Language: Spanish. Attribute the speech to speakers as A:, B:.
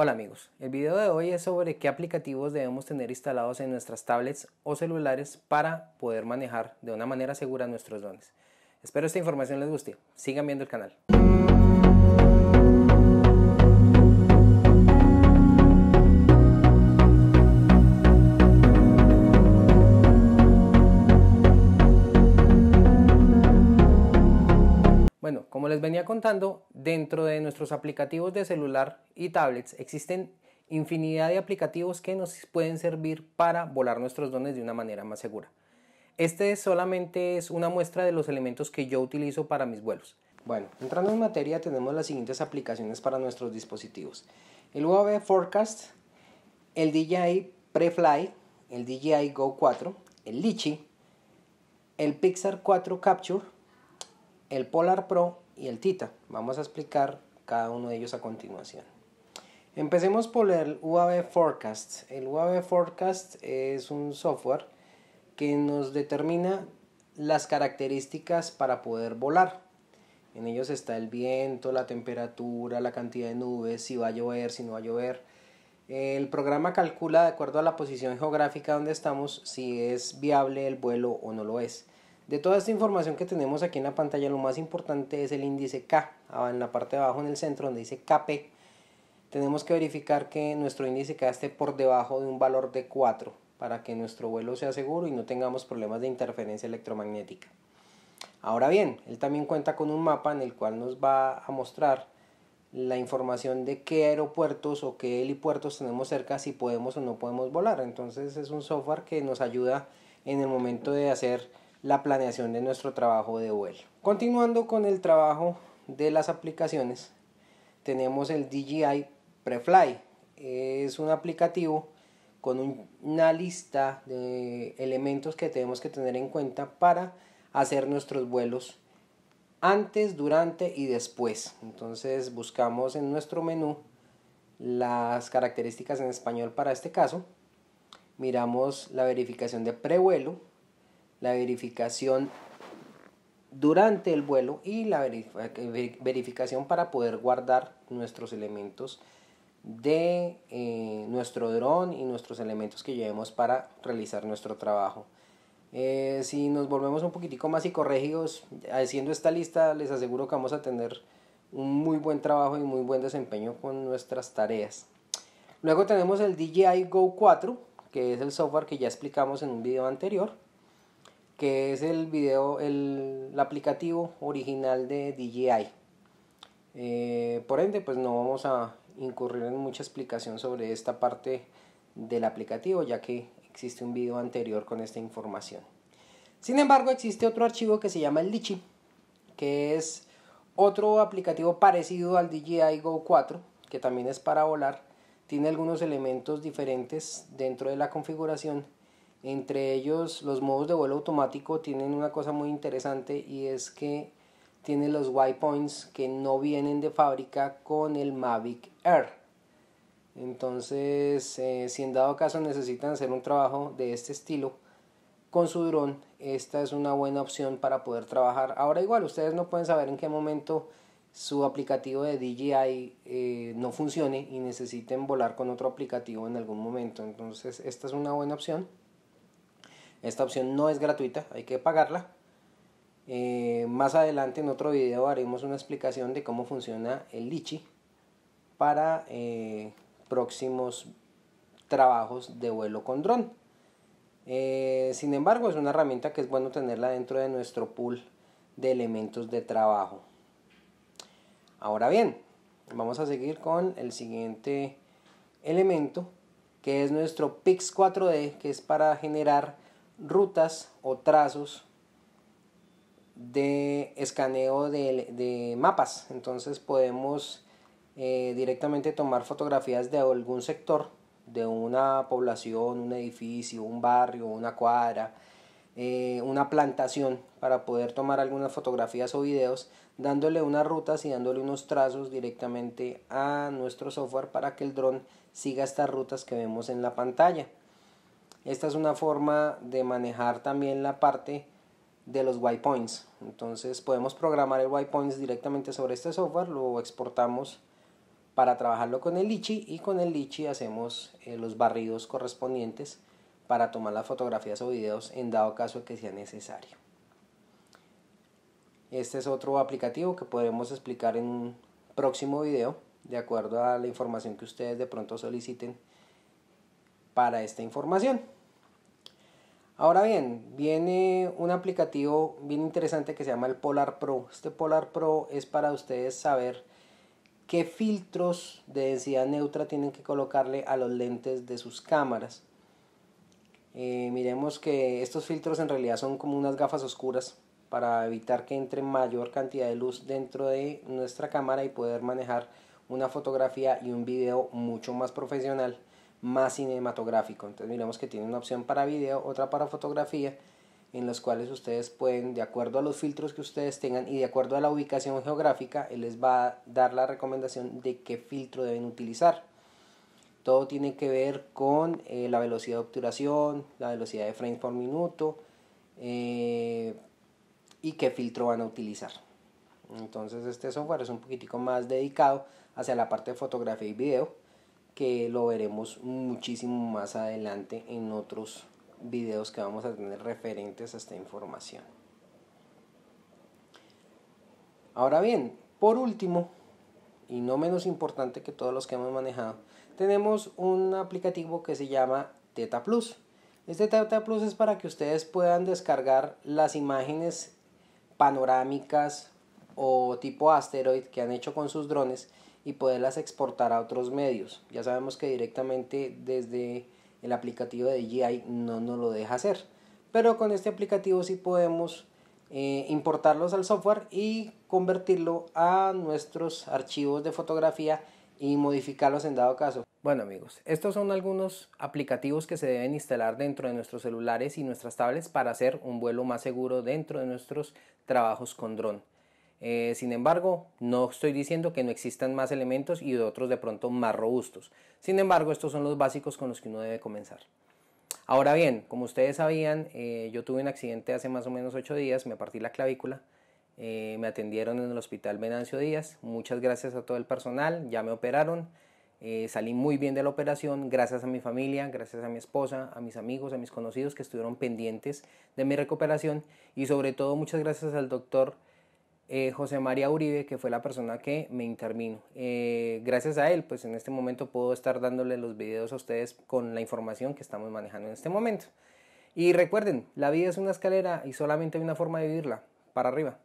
A: Hola amigos, el video de hoy es sobre qué aplicativos debemos tener instalados en nuestras tablets o celulares para poder manejar de una manera segura nuestros dones Espero esta información les guste, sigan viendo el canal. Bueno, como les venía contando, Dentro de nuestros aplicativos de celular y tablets existen infinidad de aplicativos que nos pueden servir para volar nuestros dones de una manera más segura. Este solamente es una muestra de los elementos que yo utilizo para mis vuelos. Bueno, entrando en materia tenemos las siguientes aplicaciones para nuestros dispositivos. El UAV Forecast, el DJI Prefly, el DJI Go 4, el Litchi, el Pixar 4 Capture, el Polar Pro y el Tita. Vamos a explicar cada uno de ellos a continuación. Empecemos por el UAV Forecast. El UAV Forecast es un software que nos determina las características para poder volar. En ellos está el viento, la temperatura, la cantidad de nubes, si va a llover, si no va a llover. El programa calcula de acuerdo a la posición geográfica donde estamos si es viable el vuelo o no lo es. De toda esta información que tenemos aquí en la pantalla, lo más importante es el índice K. Ah, en la parte de abajo, en el centro, donde dice KP, tenemos que verificar que nuestro índice K esté por debajo de un valor de 4 para que nuestro vuelo sea seguro y no tengamos problemas de interferencia electromagnética. Ahora bien, él también cuenta con un mapa en el cual nos va a mostrar la información de qué aeropuertos o qué helipuertos tenemos cerca, si podemos o no podemos volar. Entonces es un software que nos ayuda en el momento de hacer la planeación de nuestro trabajo de vuelo. Continuando con el trabajo de las aplicaciones, tenemos el DJI Prefly. Es un aplicativo con una lista de elementos que tenemos que tener en cuenta para hacer nuestros vuelos antes, durante y después. Entonces buscamos en nuestro menú las características en español para este caso. Miramos la verificación de prevuelo, la verificación durante el vuelo y la verificación para poder guardar nuestros elementos de eh, nuestro dron y nuestros elementos que llevemos para realizar nuestro trabajo. Eh, si nos volvemos un poquitico más y corregidos haciendo esta lista les aseguro que vamos a tener un muy buen trabajo y muy buen desempeño con nuestras tareas. Luego tenemos el DJI Go 4, que es el software que ya explicamos en un video anterior que es el video, el, aplicativo original de DJI. Eh, por ende, pues no vamos a incurrir en mucha explicación sobre esta parte del aplicativo, ya que existe un video anterior con esta información. Sin embargo, existe otro archivo que se llama el Litchi, que es otro aplicativo parecido al DJI Go 4, que también es para volar. Tiene algunos elementos diferentes dentro de la configuración entre ellos, los modos de vuelo automático tienen una cosa muy interesante y es que tienen los waypoints que no vienen de fábrica con el Mavic Air. Entonces, eh, si en dado caso necesitan hacer un trabajo de este estilo con su dron, esta es una buena opción para poder trabajar. Ahora igual, ustedes no pueden saber en qué momento su aplicativo de DJI eh, no funcione y necesiten volar con otro aplicativo en algún momento. Entonces, esta es una buena opción. Esta opción no es gratuita, hay que pagarla. Eh, más adelante en otro video haremos una explicación de cómo funciona el Litchi para eh, próximos trabajos de vuelo con dron. Eh, sin embargo, es una herramienta que es bueno tenerla dentro de nuestro pool de elementos de trabajo. Ahora bien, vamos a seguir con el siguiente elemento que es nuestro Pix 4D, que es para generar rutas o trazos de escaneo de, mapas. Entonces podemos eh, directamente tomar fotografías de algún sector, de una población, un edificio, un barrio, una cuadra, eh, una plantación, para poder tomar algunas fotografías o videos, dándole unas rutas y dándole unos trazos directamente a nuestro software para que el dron siga estas rutas que vemos en la pantalla. Esta es una forma de manejar también la parte de los waypoints. Entonces podemos programar el waypoints directamente sobre este software, lo exportamos para trabajarlo con el litchi y con el litchi hacemos eh, los barridos correspondientes para tomar las fotografías o videos en dado caso que sea necesario. Este es otro aplicativo que podremos explicar en un próximo video de acuerdo a la información que ustedes de pronto soliciten para esta información. Ahora bien, viene un aplicativo bien interesante que se llama el Polar Pro. Este Polar Pro es para ustedes saber qué filtros de densidad neutra tienen que colocarle a los lentes de sus cámaras. Eh, miremos que estos filtros en realidad son como unas gafas oscuras para evitar que entre mayor cantidad de luz dentro de nuestra cámara y poder manejar una fotografía y un video mucho más profesional más cinematográfico. Entonces miremos que tiene una opción para video, otra para fotografía, en los cuales ustedes pueden, de acuerdo a los filtros que ustedes tengan y de acuerdo a la ubicación geográfica, él les va a dar la recomendación de qué filtro deben utilizar. Todo tiene que ver con eh, la velocidad de obturación, la velocidad de frames por minuto eh, y qué filtro van a utilizar. Entonces este software es un poquitico más dedicado hacia la parte de fotografía y video que lo veremos muchísimo más adelante en otros videos que vamos a tener referentes a esta información. Ahora bien, por último, y no menos importante que todos los que hemos manejado, tenemos un aplicativo que se llama Teta Plus. Este Teta Plus es para que ustedes puedan descargar las imágenes panorámicas o tipo asteroid que han hecho con sus drones y poderlas exportar a otros medios. Ya sabemos que directamente desde el aplicativo de GI no nos lo deja hacer, pero con este aplicativo sí podemos eh, importarlos al software y convertirlo a nuestros archivos de fotografía y modificarlos en dado caso. Bueno amigos, estos son algunos aplicativos que se deben instalar dentro de nuestros celulares y nuestras tablets para hacer un vuelo más seguro dentro de nuestros trabajos con drone eh, sin embargo, no estoy diciendo que no existan más elementos y otros de pronto más robustos. Sin embargo, estos son los básicos con los que uno debe comenzar. Ahora bien, como ustedes sabían, eh, yo tuve un accidente hace más o menos 8 días, me partí la clavícula, eh, me atendieron en el hospital Venancio Díaz, muchas gracias a todo el personal, ya me operaron, salí muy bien de la operación, gracias a mi familia, gracias a mi esposa, a mis amigos, a mis conocidos que estuvieron pendientes de mi recuperación y sobre todo muchas gracias al doctor eh, José María Uribe, que fue la persona que me intervino. Eh, gracias a él, pues en este momento puedo estar dándole los videos a ustedes con la información que estamos manejando en este momento. Y recuerden, la vida es una escalera y solamente hay una forma de vivirla, para arriba.